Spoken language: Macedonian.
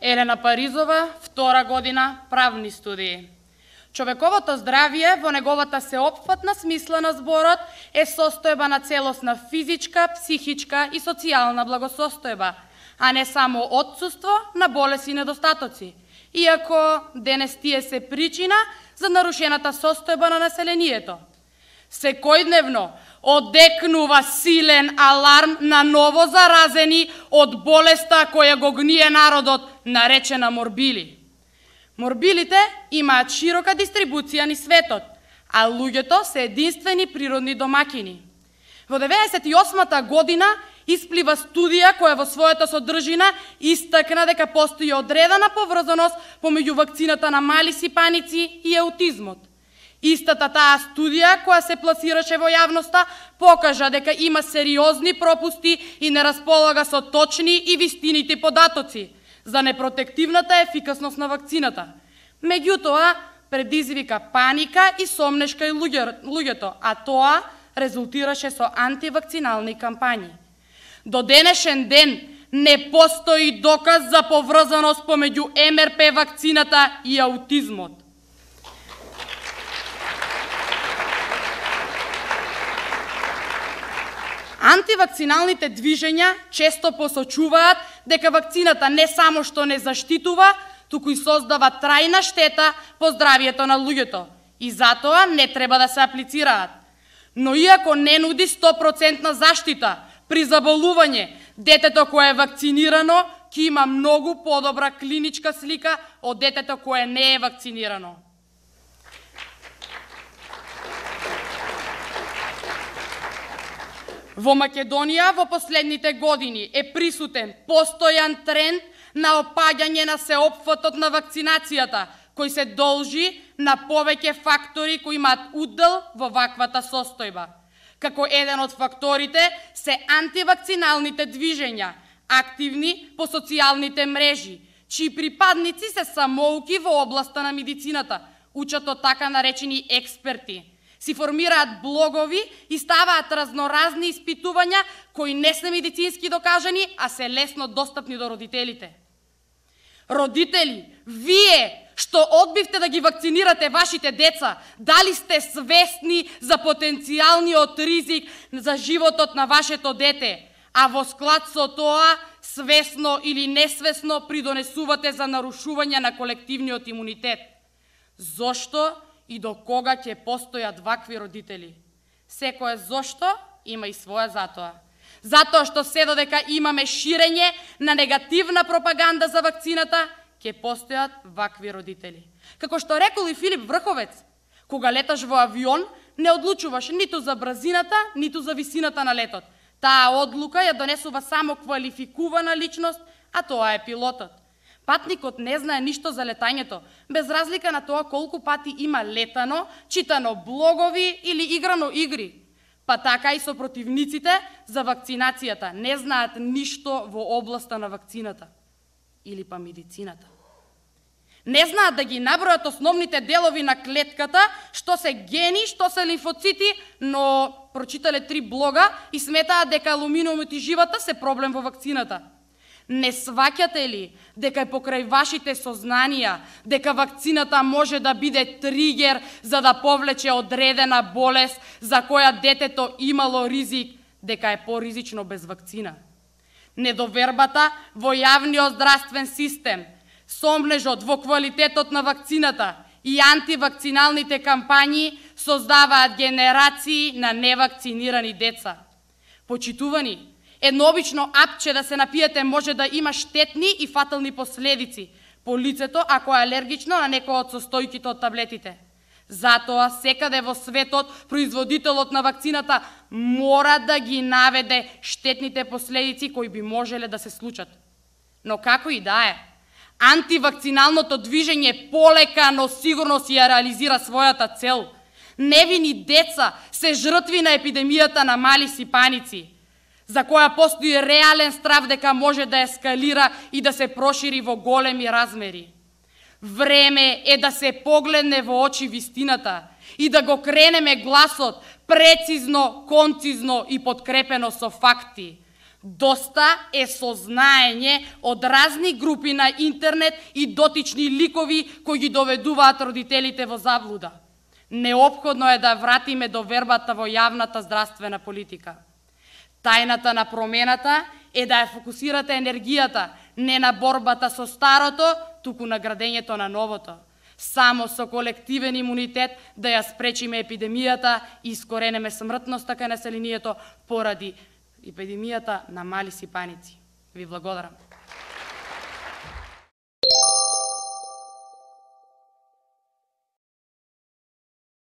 Елена Паризова, втора година правни студии. Човековото здравје во неговата сеопфатна смисла на зборот е состојба на целосна физичка, психичка и социјална благосостојба, а не само отсуство на болеси и недостатоци, иако денес тие се причина за нарушената состојба на населението – Секојдневно одекнува силен аларм на ново заразени од болеста која го гније народот, наречена морбили. Морбилите имаат широка дистрибуција ни светот, а луѓето се единствени природни домакини. Во 98-та година исплива студија која во својата содржина истакна дека постои одредена поврзаност помеѓу вакцината на мали сипаници и аутизмот. Истата таа студија која се пласираше во јавноста покажа дека има сериозни пропусти и не располага со точни и вистинити податоци за непротективната ефикасност на вакцината. Меѓутоа, предизвика паника и сомнешка и луѓето, а тоа резултираше со антивакцинални кампањи. До денешен ден не постои доказ за поврзаност помеѓу МРП вакцината и аутизмот. Антивакциналните движења често посочуваат дека вакцината не само што не заштитува, туку и создава трајна штета по здравието на луѓето и затоа не треба да се аплицираат. Но иако не нуди 100% заштита при заболување, детето кое е вакцинирано ќе има многу подобра клиничка слика од детето кое не е вакцинирано. Во Македонија во последните години е присутен постојан тренд на опаѓање на сеопфатот на вакцинацијата, кој се должи на повеќе фактори кои имаат удел во ваквата состојба. Како еден од факторите се антивакциналните движења, активни по социјалните мрежи, чии припадници се самоуки во областа на медицината, учат од така наречени експерти – Си формираат блогови и ставаат разноразни испитувања кои не се медицински докажани, а се лесно достапни до родителите. Родители, вие што одбивте да ги вакцинирате вашите деца, дали сте свесни за потенцијалниот ризик за животот на вашето дете, а во склад со тоа свесно или несвесно придонесувате за нарушување на колективниот имунитет. Зошто? и до кога ќе постојат вакви родители. Секое зошто има и своја затоа. Затоа што се додека имаме ширење на негативна пропаганда за вакцината, ќе постојат вакви родители. Како што рекол и Филип Врховец, кога леташ во авион, не одлучуваш ниту за брзината, ниту за висината на летот. Таа одлука ја донесува само квалификувана личност, а тоа е пилотот. Патникот не знае ништо за летањето, без разлика на тоа колку пати има летано, читано блогови или играно игри. Па така и со противниците за вакцинацијата не знаат ништо во областа на вакцината или па медицината. Не знаат да ги набројат основните делови на клетката, што се гени, што се лимфоцити, но прочитале три блога и сметаат дека алуминиумот и живата се проблем во вакцината. Не сваќате ли дека е покрај вашите сознанија дека вакцината може да биде тригер за да повлече одредена болест за која детето имало ризик, дека е поризично без вакцина? Недовербата во јавниот здравствен систем, сомнежот во квалитетот на вакцината и антивакциналните кампањи создаваат генерации на невакцинирани деца. Почитувани, Едно обично апче да се напиете може да има штетни и фатални последици по лицето ако е алергично на некој од состојките од таблетите. Затоа секаде во светот производителот на вакцината мора да ги наведе штетните последици кои би можеле да се случат. Но како и да е, антивакциналното движење полека, но сигурно си ја реализира својата цел. Невини деца се жртви на епидемијата на мали сипаници – за која постои реален страв дека може да ескалира и да се прошири во големи размери. Време е да се погледне во очи вистината и да го кренеме гласот прецизно, концизно и подкрепено со факти. Доста е сознаење од разни групи на интернет и дотични ликови кои ги доведуваат родителите во заблуда. Необходно е да вратиме довербата во јавната здравствена политика. Тајната на промената е да ја фокусирате енергијата не на борбата со старото, туку на градењето на новото. Само со колективен имунитет да ја спречиме епидемијата и искоренеме смртноста кај населението поради епидемијата на мали сипаници. Ви благодарам.